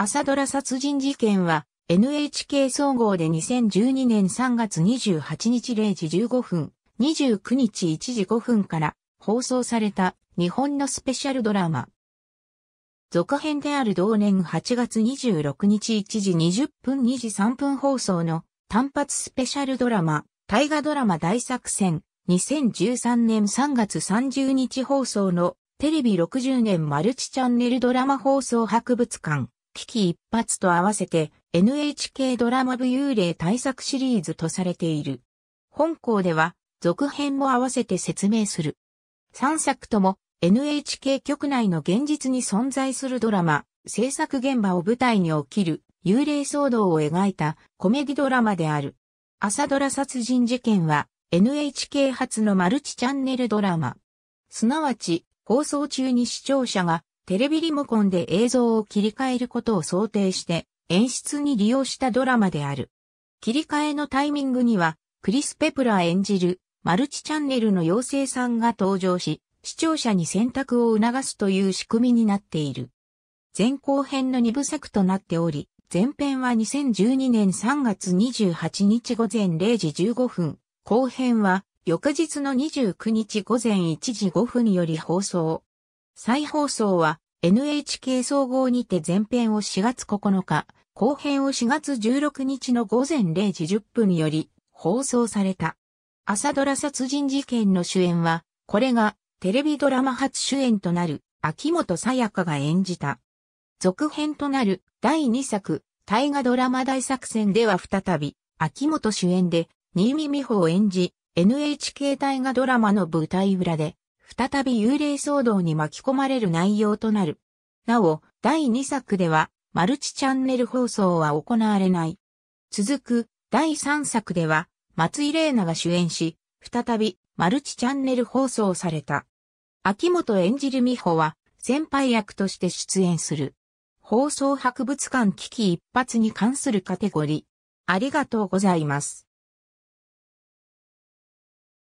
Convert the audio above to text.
朝ドラ殺人事件は NHK 総合で2012年3月28日0時15分、29日1時5分から放送された日本のスペシャルドラマ。続編である同年8月26日1時20分2時3分放送の単発スペシャルドラマ、大河ドラマ大作戦2013年3月30日放送のテレビ60年マルチチャンネルドラマ放送博物館。危機一発と合わせて NHK ドラマ部幽霊対策シリーズとされている。本校では続編も合わせて説明する。3作とも NHK 局内の現実に存在するドラマ、制作現場を舞台に起きる幽霊騒動を描いたコメディドラマである。朝ドラ殺人事件は NHK 発のマルチチャンネルドラマ。すなわち放送中に視聴者がテレビリモコンで映像を切り替えることを想定して演出に利用したドラマである。切り替えのタイミングには、クリス・ペプラ演じるマルチチャンネルの妖精さんが登場し、視聴者に選択を促すという仕組みになっている。前後編の2部作となっており、前編は2012年3月28日午前0時15分、後編は翌日の29日午前1時5分より放送。再放送は NHK 総合にて前編を4月9日、後編を4月16日の午前0時10分より放送された。朝ドラ殺人事件の主演は、これがテレビドラマ初主演となる秋元さやかが演じた。続編となる第2作、大河ドラマ大作戦では再び、秋元主演で、新見美穂を演じ、NHK 大河ドラマの舞台裏で、再び幽霊騒動に巻き込まれる内容となる。なお、第2作では、マルチチャンネル放送は行われない。続く、第3作では、松井玲奈が主演し、再び、マルチチャンネル放送された。秋元演じる美穂は、先輩役として出演する。放送博物館危機一発に関するカテゴリー。ありがとうございます。